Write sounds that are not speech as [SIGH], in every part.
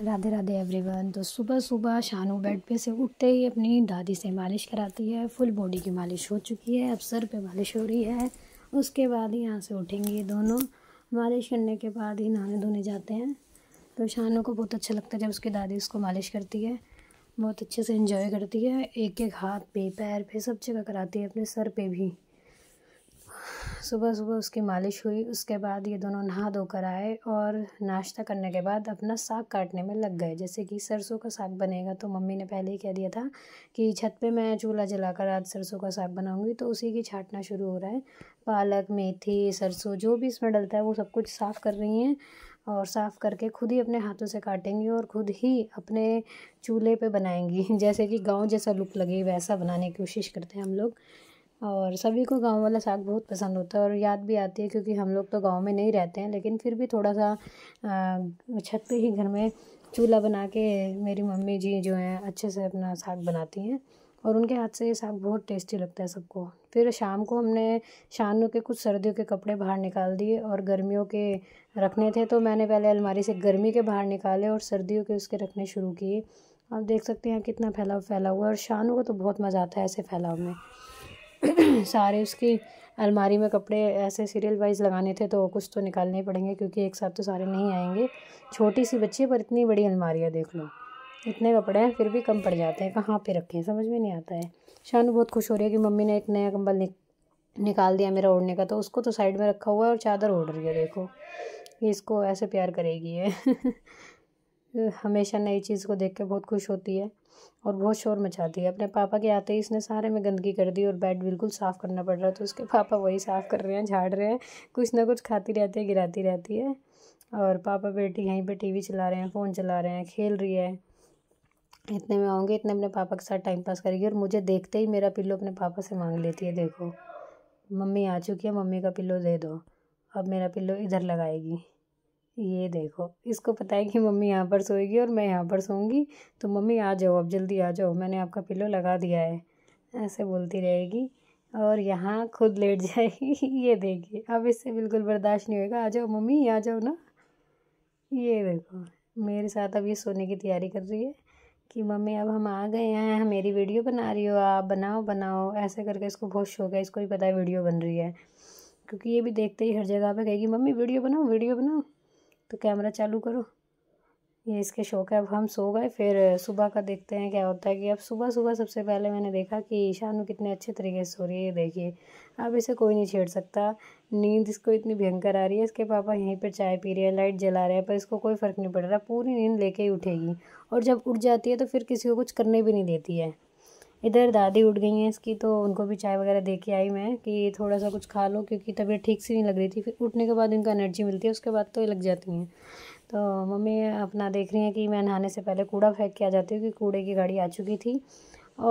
Radhe Radhe everyone तो सुबह सुबह शानू बेड पे से उठते ही अपनी दादी से मालिश कराती है फुल बॉडी की मालिश हो चुकी है अब सर पे मालिश हो रही है उसके बाद ही यहाँ से उठेंगे दोनों मालिश करने के बाद ही नहाने धोने जाते हैं तो शानू को बहुत अच्छा लगता है जब उसकी दादी उसको मालिश करती है बहुत अच्छे से इंजॉय करती है एक एक हाथ पे पैर पे सब जगह कराती है अपने सर पर भी सुबह सुबह उसकी मालिश हुई उसके बाद ये दोनों नहा धोकर आए और नाश्ता करने के बाद अपना साग काटने में लग गए जैसे कि सरसों का साग बनेगा तो मम्मी ने पहले ही कह दिया था कि छत पे मैं चूल्हा जलाकर आज सरसों का साग बनाऊंगी तो उसी की छाटना शुरू हो रहा है पालक मेथी सरसों जो भी इसमें डलता है वो सब कुछ साफ़ कर रही हैं और साफ़ करके खुद ही अपने हाथों से काटेंगी और खुद ही अपने चूल्हे पर बनाएंगी [LAUGHS] जैसे कि गाँव जैसा लुक लगे वैसा बनाने की कोशिश करते हैं हम लोग और सभी को गांव वाला साग बहुत पसंद होता है और याद भी आती है क्योंकि हम लोग तो गांव में नहीं रहते हैं लेकिन फिर भी थोड़ा सा छत पे ही घर में चूल्हा बना के मेरी मम्मी जी जो हैं अच्छे से अपना साग बनाती हैं और उनके हाथ से ये साग बहुत टेस्टी लगता है सबको फिर शाम को हमने शानों के कुछ सर्दियों के कपड़े बाहर निकाल दिए और गर्मियों के रखने थे तो मैंने पहले अलमारी से गर्मी के बाहर निकाले और सर्दियों के उसके रखने शुरू किए आप देख सकते हैं कितना फैलाव फैला हुआ है और शानों को तो बहुत मज़ा आता है ऐसे फैलाव में [CLEARS THROAT] सारे उसकी अलमारी में कपड़े ऐसे सीरियल वाइज लगाने थे तो कुछ तो निकालने ही पड़ेंगे क्योंकि एक साथ तो सारे नहीं आएंगे छोटी सी बच्ची पर इतनी बड़ी अलमारियाँ देख लो इतने कपड़े हैं फिर भी कम पड़ जाते हैं कहाँ पे रखें समझ में नहीं आता है शानू बहुत खुश हो रही है कि मम्मी ने एक नया कंबल निक, निकाल दिया मेरा ओढ़ने का तो उसको तो साइड में रखा हुआ है और चादर ओढ़ रही है देखो ये इसको ऐसे प्यार करेगी है [LAUGHS] हमेशा नई चीज़ को देख के बहुत खुश होती है और बहुत शोर मचाती है अपने पापा के आते ही इसने सारे में गंदगी कर दी और बेड बिल्कुल साफ़ करना पड़ रहा है तो उसके पापा वही साफ़ कर रहे हैं झाड़ रहे हैं कुछ ना कुछ खाती रहती है गिराती रहती है और पापा बेटी यहीं पर टी चला रहे हैं फ़ोन चला रहे हैं खेल रही है इतने में आऊँगी इतने अपने पापा के साथ टाइम पास करेगी और मुझे देखते ही मेरा पिल्लो अपने पापा से मांग लेती है देखो मम्मी आ चुकी है मम्मी का पिल्लो दे दो अब मेरा पिल्लो इधर लगाएगी ये देखो इसको पता है कि मम्मी यहाँ पर सोएगी और मैं यहाँ पर सोऊंगी तो मम्मी आ जाओ अब जल्दी आ जाओ मैंने आपका पिलो लगा दिया है ऐसे बोलती रहेगी और यहाँ खुद लेट जाएगी [LAUGHS] ये देखिए अब इससे बिल्कुल बर्दाश्त नहीं होगा आ जाओ मम्मी आ जाओ ना ये देखो मेरे साथ अब ये सोने की तैयारी कर रही है कि मम्मी अब हम आ गए हैं मेरी वीडियो बना रही हो आप बनाओ बनाओ ऐसे करके इसको बहुत शौक है इसको भी पता है वीडियो बन रही है क्योंकि ये भी देखते ही हर जगह पर कहेगी मम्मी वीडियो बनाओ वीडियो बनाओ तो कैमरा चालू करो ये इसके शौक है अब हम सो गए फिर सुबह का देखते हैं क्या होता है कि अब सुबह सुबह सबसे पहले मैंने देखा कि ईशानू कितने अच्छे तरीके से सो रही है देखिए अब इसे कोई नहीं छेड़ सकता नींद इसको इतनी भयंकर आ रही है इसके पापा यहीं पर चाय पी रहे हैं लाइट जला रहे हैं पर इसको कोई फ़र्क नहीं पड़ रहा पूरी नींद लेके ही उठेगी और जब उठ जाती है तो फिर किसी को कुछ करने भी नहीं देती है इधर दादी उठ गई हैं इसकी तो उनको भी चाय वगैरह दे के आई मैं कि थोड़ा सा कुछ खा लो क्योंकि तबीयत ठीक से नहीं लग रही थी फिर उठने के बाद इनको एनर्जी मिलती है उसके बाद तो ये लग जाती हैं तो मम्मी अपना देख रही हैं कि मैं नहाने से पहले कूड़ा फेंक के आ जाती हूँ क्योंकि कूड़े की गाड़ी आ चुकी थी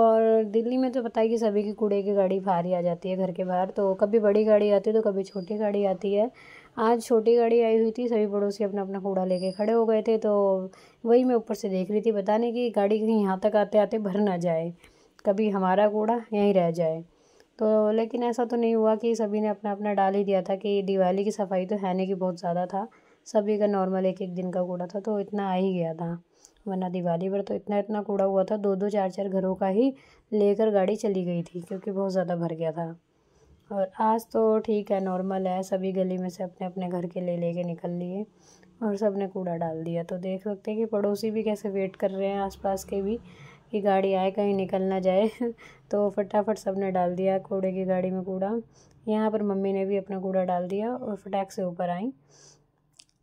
और दिल्ली में तो पता है कि सभी की कूड़े की गाड़ी बाहर ही आ जाती है घर के बाहर तो कभी बड़ी गाड़ी आती है तो कभी छोटी गाड़ी आती है आज छोटी गाड़ी आई हुई थी सभी पड़ोसी अपना अपना कूड़ा लेके खड़े हो गए थे तो वही मैं ऊपर से देख रही थी बताने कि गाड़ी कहीं यहाँ तक आते आते भर ना जाए कभी हमारा कूड़ा यहीं रह जाए तो लेकिन ऐसा तो नहीं हुआ कि सभी ने अपना अपना डाल ही दिया था कि दिवाली की सफाई तो है नहीं कि बहुत ज़्यादा था सभी का नॉर्मल एक एक दिन का कूड़ा था तो इतना आ ही गया था वरना दिवाली पर तो इतना इतना कूड़ा हुआ था दो दो चार चार घरों का ही लेकर गाड़ी चली गई थी क्योंकि बहुत ज़्यादा भर गया था और आज तो ठीक है नॉर्मल है सभी गली में से अपने अपने घर के ले लेके निकल लिए और सब ने कूड़ा डाल दिया तो देख सकते हैं कि पड़ोसी भी कैसे वेट कर रहे हैं आसपास के भी कि गाड़ी आए कहीं निकल ना जाए [LAUGHS] तो फटाफट सब ने डाल दिया कूड़े की गाड़ी में कूड़ा यहाँ पर मम्मी ने भी अपना कूड़ा डाल दिया और फटाक से ऊपर आई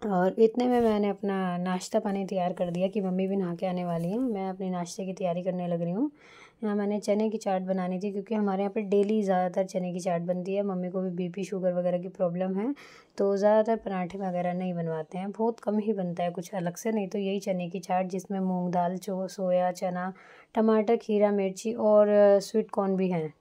और इतने में मैंने अपना नाश्ता पानी तैयार कर दिया कि मम्मी भी नहा के आने वाली हैं मैं अपने नाश्ते की तैयारी करने लग रही हूँ यहाँ मैंने चने की चाट बनानी थी क्योंकि हमारे यहाँ पर डेली ज़्यादातर चने की चाट बनती है मम्मी को भी बीपी शुगर वगैरह की प्रॉब्लम है तो ज़्यादातर पराठे वगैरह नहीं बनवाते हैं बहुत कम ही बनता है कुछ अलग से नहीं तो यही चने की चाट जिसमें मूँग दाल चो सोया चना टमाटर खीरा मिर्ची और स्वीट कॉर्न भी हैं